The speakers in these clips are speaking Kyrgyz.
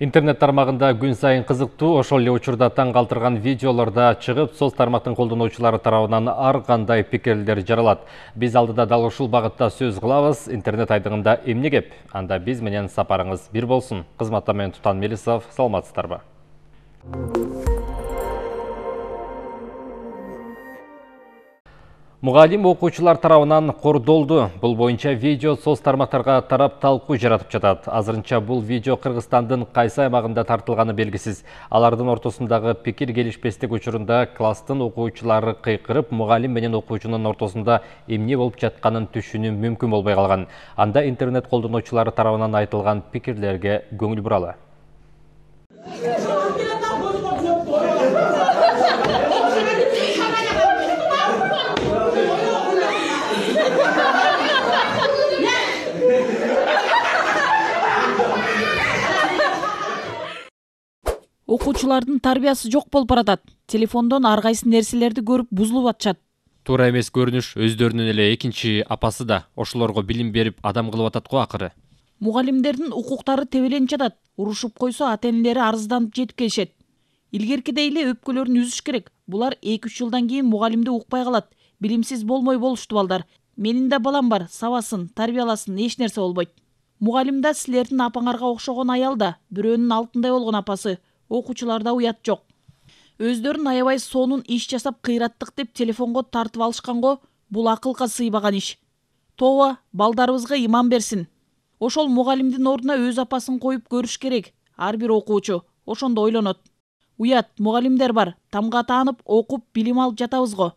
интернет тармагында күн сайын кызыктуу ошол эле учурда таң калтырган видеолор да чыгып соц тармактын колдонуучулары тарабынан ар кандай пикирлер жаралат биз алдыда дал ушул багытта сөз кылабыз интернет айдыгында эмне кеп анда биз менен сапарыңыз бир болсун кызматта мен тутан мелисов саламатсыздарбы мугалим окуучулар тарабынан кордолду бул боюнча видео соц тармактарга тарап талкуу жаратып жатат азырынча бул видео кыргызстандын кайсы аймагында тартылганы белгисиз алардын ортосундагы пикир келишпестик учурунда класстын окуучулары кыйкырып мугалим менен окуучунун ортосунда эмне болуп жатканын түшүнүү мүмкүн болбой калган анда интернет колдонуучулары тарабынан айтылган пикирлерге көңүл буралы окуучулардын тарбиясы жок болуп баратат телефондон ар кайсы нерселерди көрүп бузулуп атышат туура эмес көрүнүш өздөрүнүн эле экинчи апасы да ошолорго билим берип адам кылып атат го акыры мугалимдердин укуктары тебеленип жатат урушуп койсо ата энелери арызданып жетип келишет илгеркидей эле өпкөлөрүн үзүш керек булар эки үч жылдан кийин мугалимди укпай калат билимсиз болмой болушту балдар менин да балам бар сабасын тарбияласын эч нерсе болбойт мугалим да силердин апаңарга окшогон аял да бирөөнүн алтындай болгон апасы окуучуларда уят жок өздөрүн аябай сонун иш жасап кыйраттык деп телефонго тартып алышканго бул акылга сыйбаган иш тооба балдарыбызга ыйман берсин ошол мугалимдин ордуна өз апасын коюп көрүш керек ар бир окуучу ошондо ойлонот уят мугалимдер бар тамга таанып окуп билим алып жатабыз го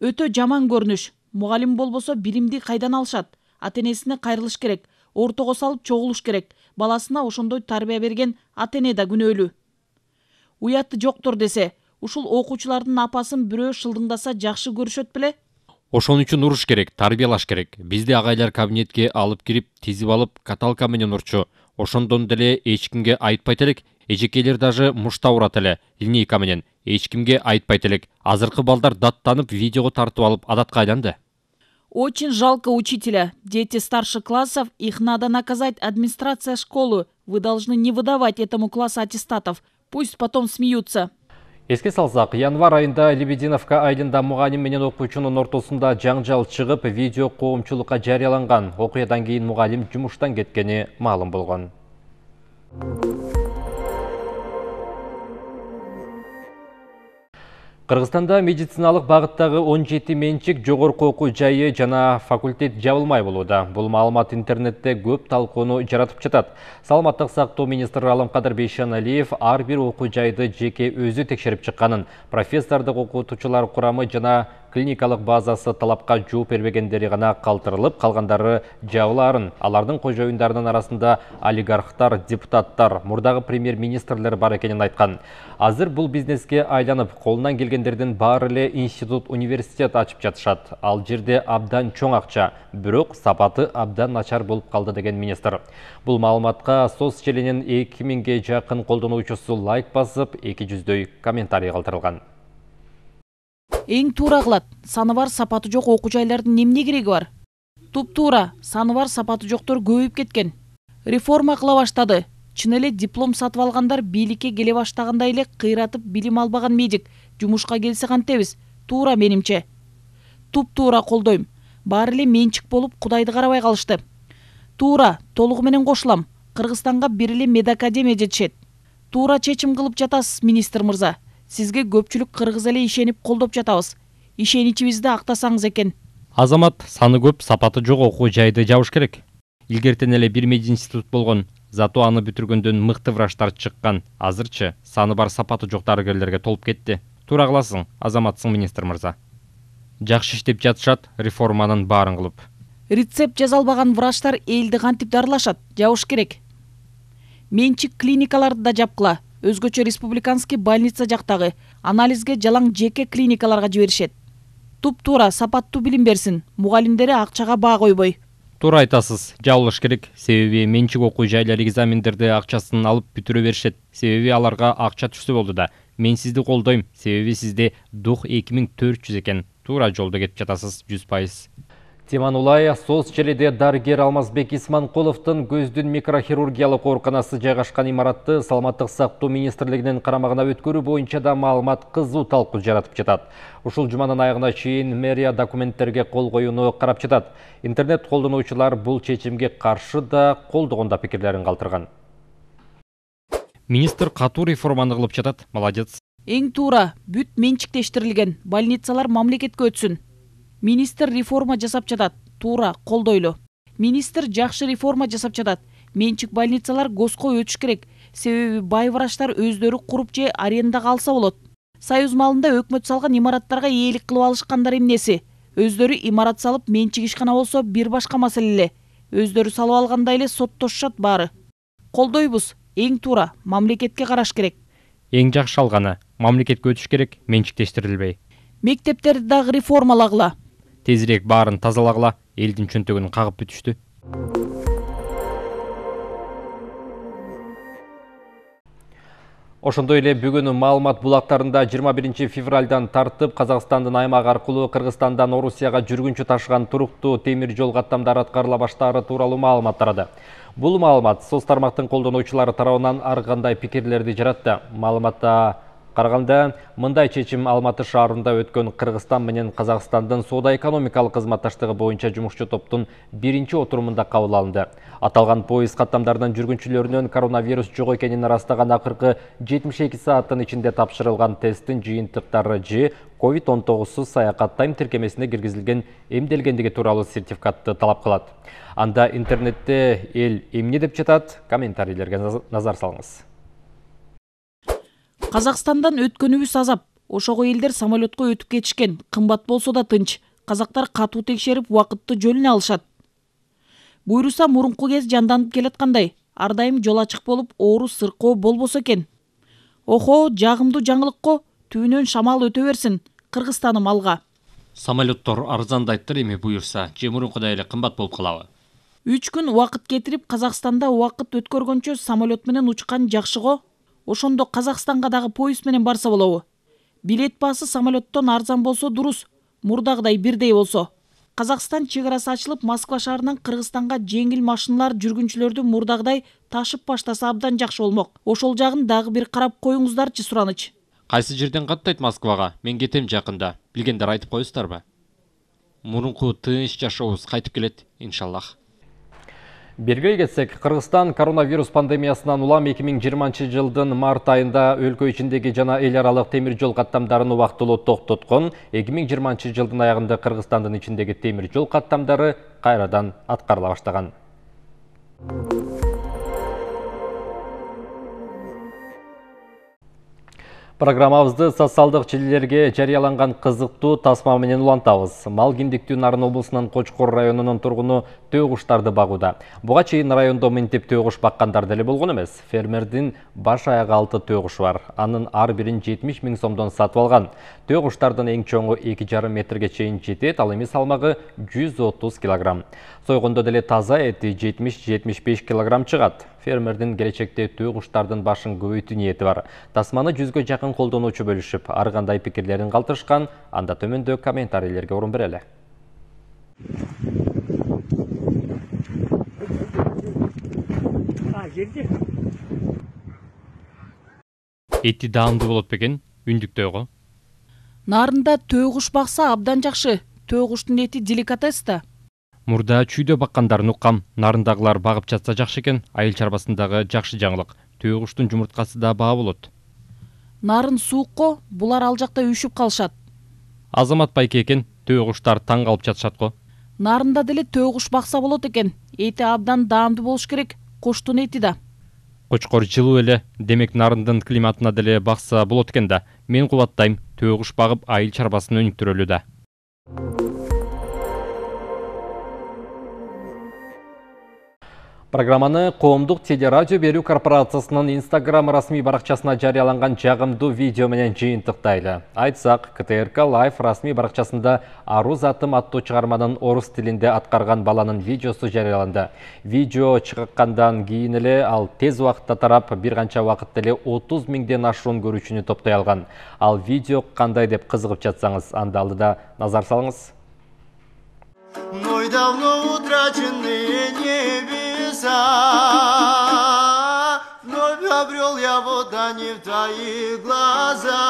өтө жаман көрүнүш мугалим болбосо билимди кайдан алышат ата энесине кайрылыш керек ортого салып чогулуш керек баласына ошондой тарбия берген ата эне да күнөөлүү уяты жоктур десе ушул окуучулардын апасын бирөө шылдыңдаса жакшы көрүшөт беле ошон үчүн уруш керек тарбиялаш керек бизди агайлар кабинетке алып кирип тизип алып каталка менен урчу ошондон деле эч кимге айтпайт элек эжекейлер даже мушта урат эле линейка менен эч кимге айтпайт элек азыркы балдар даттанып видеого тартып алып адатка айланды Очень жалко учителя. Дети старших классов, их надо наказать администрация школы. Вы должны не выдавать этому классу аттестатов. Пусть потом смеются. Еске салсақ, январ айында Лебединовка айдында мұғаним менен оқушының ортосында жаңжал шығып, видео қоғымшылыққа жарияланған. Оқиядан кейін мұғалім жұмыштан кеткені малым болған. кыргызстанда медициналык багыттагы 17 менчик жогорку окуу жайы жана факультет жабылмай болууда бул маалымат интернетте көп талкууну жаратып жатат саламаттык сактоо министри Алымкадыр Бейшаналиев ар бир окуу жайды жеке өзү текшерип чыкканын профессордук окутуучулар курамы жана клиникалық базасы талапқа жуып пербегендері ғана қалтырылып қалғандары жауларын алардың қожайындарының арасында олигархтар депутаттар мұрдағы премьер министрлер бар екенін айтқан азыр бұл бизнеске айланып қолынан келгендердің барылы институт университет ашып жатышат ал жерде абдан чоң Ақча, бирок сапаты абдан начар болып қалды деген министр Бұл маалыматка соц желинин эки жақын жакын колдонуучусу лайк басып 200 жүздөй комментарий қалтырылған. эң туура кылат саны бар сапаты жок окуу жайлардын эмне кереги бар туптуура саны бар сапаты жоктор көбөйүп кеткен реформа кыла баштады чын эле диплом сатып алгандар бийликке келе баштагандай эле кыйратып билим албаган медик жумушка келсе кантебиз туура менимче туптуура колдойм баары эле менчик болуп кудайды карабай калышты туура толугу менен кошулам кыргызстанга бир эле медакадемия жетишет туура чечим кылып жатасыз министр мырза сизге көпчүлүк кыргыз эли ишенип колдоп жатабыз ишеничибизди актасаңыз экен азамат саны көп сапаты жок окуу жайды жабыш керек илгертен эле бир мед институт болгон зато аны бүтүргөндөн мыкты врачтар чыккан азырчы саны бар сапаты жок дарыгерлерге толуп кетти туура кыласың азаматсың министр мырза жакшы иштеп жатышат реформанын баарын кылып рецепт жаза албаган врачтар элди кантип дарылашат жабыш керек менчик клиникаларды да жапкыла өзгөчө республиканский больница жактагы анализге жалаң жеке клиникаларга жиберишет туп сапаттуу билим берсин мугалимдери акчага баа койбой туура айтасыз жабылыш керек себеби менчик окуу жайлар экзамендерде акчасын алып бүтүрө беришет себеби аларга акча түшсө болду да мен сизди колдойм себеби сизде дух эки миң төрт жүз экен туура жолдо кетип жатасыз жүз пайыз Тиман улай соц челеде даргер алмазбек исманкуловдун көздүн микрохирургиялык ооруканасы жайгашкан имаратты саламаттык сактоо министрлигинин карамагына өткөрүү боюнча да маалымат кызуу талкуу жаратып жатат ушул жуманын аягына чейин мэрия документтерге кол коюуну карап жатат интернет колдонуучулар бул чечимге каршы да колдогон да пикирлерин калтырган министр катуу реформаны кылып жатат молодец эң туура бүт менчиктештирилген больницалар мамлекетке өтсүн министр реформа жасап жатат туура колдойлу министр жакшы реформа жасап жатат менчик больницалар госко өтүш керек себеби бай врачтар өздөрү куруп же арендага алса болот союз маалында өкмөт салган имараттарга ээлик кылып алышкандар эмнеси өздөрү имарат салып менчик ишкана болсо бир башка маселе эле өздөрү салып алгандай эле соттошушат баары колдойбуз эң туура мамлекетке караш керек эң жакшы алганы мамлекетке өтүш керек менчиктештирилбей мектептерди дагы реформалагыла тезирээк баарын тазалагыла элдин чөнтөгүн кагып бүтүштү ошондой эле бүгүн маалымат булактарында жыйырма биринчи февралдан тартып казакстандын аймагы аркылуу кыргызстандан орусияга жүргүнчү ташыган туруктуу темир жол каттамдары аткарыла баштаары тууралуу маалымат тарады бул маалымат соц тармактын колдонуучулары тарабынан ар кандай пикирлерди жаратты маалыматта Қарағанда мұндай шешім Алматы шарында өткен Қырғызстан менен Қазақстандың сода экономикалық қызматташтығы бойынша жұмысшы топтың бірінші отырымында қабыл Аталған пойыз қаттамдарының жүргіншілерінен коронавирус жоқ екенін растаған ақырғы 72 сааттың ішінде тапшырылған тесттің жиынтықтары же COVID-19 саяқат тайм тіркемесіне кіргізілген емделгендігі туралы сертификатты талап қылады. Анда интернетте ел емне деп жатат, комментарийлерге назар салыңыз. казакстандан өткөнүбүз азап ошого элдер самолетко өтүп кетишкен кымбат болсо да тынч казактар катуу текшерип убакытты жөнүнө алышат буюрса мурунку кез жанданып келаткандай ар дайым жол ачык болуп оору сыркоо болбосо экен охо жагымдуу жаңылык го түбүнөн шамал өтө берсин кыргызстаным алга самолеттор арзандайттыр эми буюрса же мурункудай эле кымбат болуп калабы үч күн убакыт кетирип казакстанда убакыт өткөргөнчө самолет менен учкан жакшы го ошондо казакстанга дагы поезд менен барса болобу билет баасы самолеттон арзан болсо дурус мурдагыдай бирдей болсо казакстан чек арасы ачылып москва шаарынан кыргызстанга жеңил машиналар жүргүнчүлөрдү мурдагыдай ташып баштаса абдан жакшы болмок ошол жагын дагы бир карап коюңуздарчы сураныч кайсы жерден каттайт москвага мен кетем жакында билгендер айтып коесуздарбы мурунку тынч жашообуз кайтып келет иншаллах белгилей кетсек кыргызстан коронавирус пандемиясынан улам 2020 жылдын март айында өлкө ичиндеги жана эл аралык темир жол каттамдарын убактылуу токтоткон 2020 жылдын аягында кыргызстандын ичиндеги темир жол каттамдары кайрадан аткарыла баштаган Программабызды социалдық желілерге жарияланған қызықты тасма менен улантабыз. Мал Нарын облысынан Кочкор районының тұрғыны төгүштарды бағуда. Бұға чейін райондо ментеп төгүш баккандар деле болгон эмес. Фермердин баш аяғы алты төгүш бар. Анын ар бірін 70 мін сомдон сатып алған. Төгүштардын ең чоңы 2,5 метрге чейин жетет, ал эми 130 килограмм. сойгондо деле таза эти 70-75 беш килограмм чыгат фермердин келечекте төө куштардын башын көбөйтүү ниети бар тасманы 100гө жакын колдонуучу бөлүшүп ар кандай пикирлерин калтырышкан анда төмөндө комментарийлерге орун берели эти даамдуу болот бекен үндүктө нарында төө куш бакса абдан жакшы төө куштун эти деликатес да мурда чүйдө баккандарын уккам нарындагылар багып жатса жакшы экен айыл чарбасындагы жакшы жаңылык төө куштун жумурткасы да баа болот нарын суукко булар ал жакта үшүп калышат азамат байке экен төө куштар таң калып жатышат го нарында деле төө куш бакса болот экен эти абдан даамдуу болуш керек куштун эти да кочкор жылуу эле демек нарындын климатына деле бакса болот экен да мен кубаттайм төө куш багып айыл чарбасын өнүктүрөлү да Программаны қоғамдық телерадио беру корпорациясының Инстаграм расми барақчасына жарияланған жағымды видео менен тұқтайлы. Айтсақ, КТРК Лайф расми барақчасында Аруз Атым Атту шығарманың орыс тілінде атқарған баланың видеосы жарияланды. Видео шығыққандан кейінілі, ал тез уақытта тарап, бир уақыт уақыт 30 миңден ашуын көрүүчүнү топтай алған. Ал видео қандай деп қызығып жатсаңыз, анда назар салыңыз. давно утраченный небе лица. Вновь обрел я вот они в твои глаза.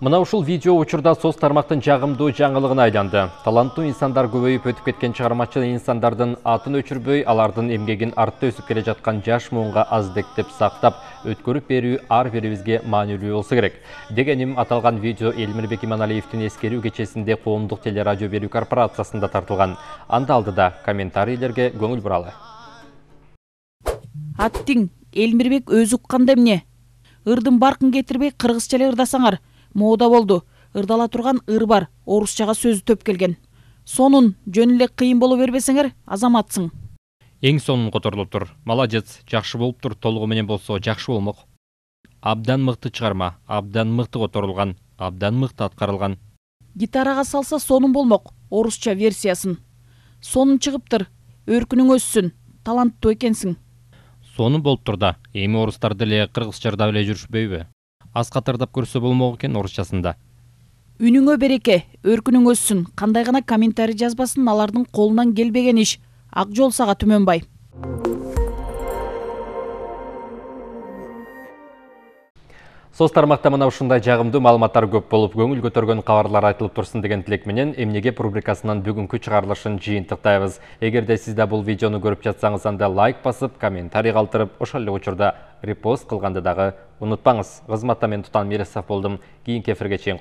мынау шыл видео учурда соц тармактын жагымдуу жаңылыгына айланды таланттуу инсандар көбөйүп өтүп кеткен чыгармачыл инсандардын атын өчүрбөй алардын эмгегин артта өсүп келе жаткан жаш муунга аздектеп сактап өткөрүп берүү ар бирибизге маанилүү болсо керек дегеним аталган видео элмирбек иманалиевдин эскерүү кечесинде коомдук телерадио берүү корпорациясында тартылган анда алдыда комментарийлерге көңүл буралы аттиң элмирбек өзү укканда эмне ырдын баркын кетирбей кыргызча эле ырдасаңар мода болду ырдала турган ыр бар орусчага сөзү төп келген сонун жөн эле кыйын боло бербесеңер азаматсың эң сонун которулуптур молодец жакшы болуптур толугу менен болсо жакшы болмок абдан мыкты чыгарма абдан мыкты которулган абдан мыкты аткарылган гитарага салса сонун болмок орусча версиясын сонун чыгыптыр өркүнүң өссүн таланттуу экенсиң сонун болуптур да эми орустар деле кыргызча ырдап эле жүрүшпөйбү аз қатырдап көрсе болмок экен орусчасында үнүңө береке өркүнүң өссін қандай ғана комментарий жазбасын алардың қолынан келбеген иш Ақжол жол сага Сос тармақта мына жағымды маалыматтар көп болып, көңіл көтөргөн қаварлар айтылып тұрсын деген тілек менен бүгін рубрикасынан бүгүнкү чыгарылышын жыйынтыктайбыз. Эгерде сиз да бұл видеоны көріп жатсаңыз, анда лайк басып, комментарий қалтырып ошол эле репост кылганды дагы унутпаңыз. Кызматта мен тұтан Мирисов болдум. Кийинки эфирге чейин